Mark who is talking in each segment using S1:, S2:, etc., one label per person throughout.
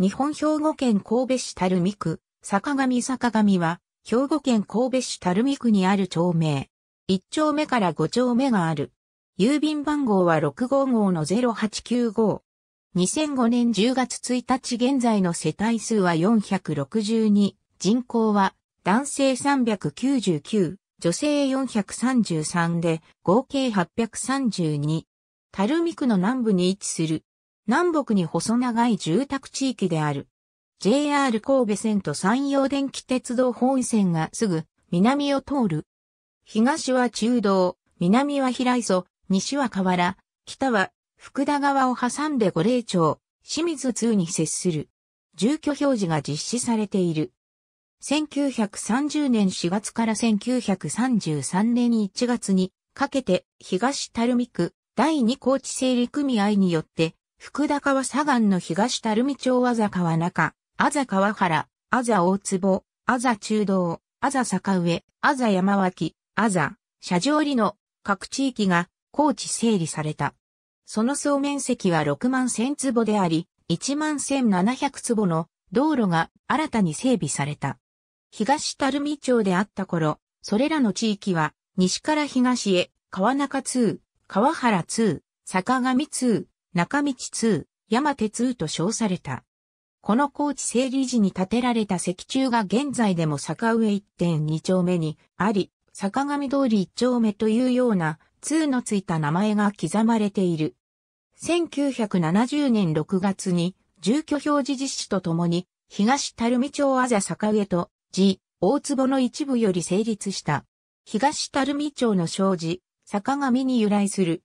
S1: 日本兵庫県神戸市垂水区、坂上坂上は、兵庫県神戸市垂水区にある町名。1丁目から5丁目がある。郵便番号は6号号の0895。2005年10月1日現在の世帯数は462、人口は男性399、女性433で合計832。垂水区の南部に位置する南北に細長い住宅地域である。JR 神戸線と山陽電気鉄道本線がすぐ南を通る。東は中道、南は平磯、西は河原、北は福田川を挟んで五霊町、清水通に接する。住居表示が実施されている。1930年4月から1933年1月にかけて東垂水区第二高知整理組合によって福田川左岸の東垂水町あざ川中、あざ川原、あざ大坪、あざ中道、あざ坂上、あざ山脇、あざ、車上里の各地域が高地整理された。その総面積は6万1000坪であり、1万1700坪の道路が新たに整備された。東垂水町であった頃、それらの地域は西から東へ川中通、川原通、坂上通、中道通、山手通と称された。この高地整理時に建てられた石柱が現在でも坂上1.2丁目にあり、坂上通り1丁目というような通のついた名前が刻まれている。1970年6月に住居表示実施とともに東垂水町あざ坂上と地、大坪の一部より成立した。東垂水町の障子、坂上に由来する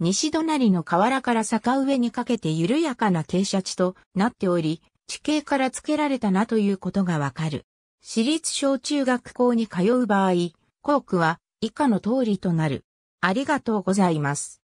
S1: 西隣の河原から坂上にかけて緩やかな傾斜地となっており、地形から付けられたなということがわかる。私立小中学校に通う場合、校区は以下の通りとなる。ありがとうございます。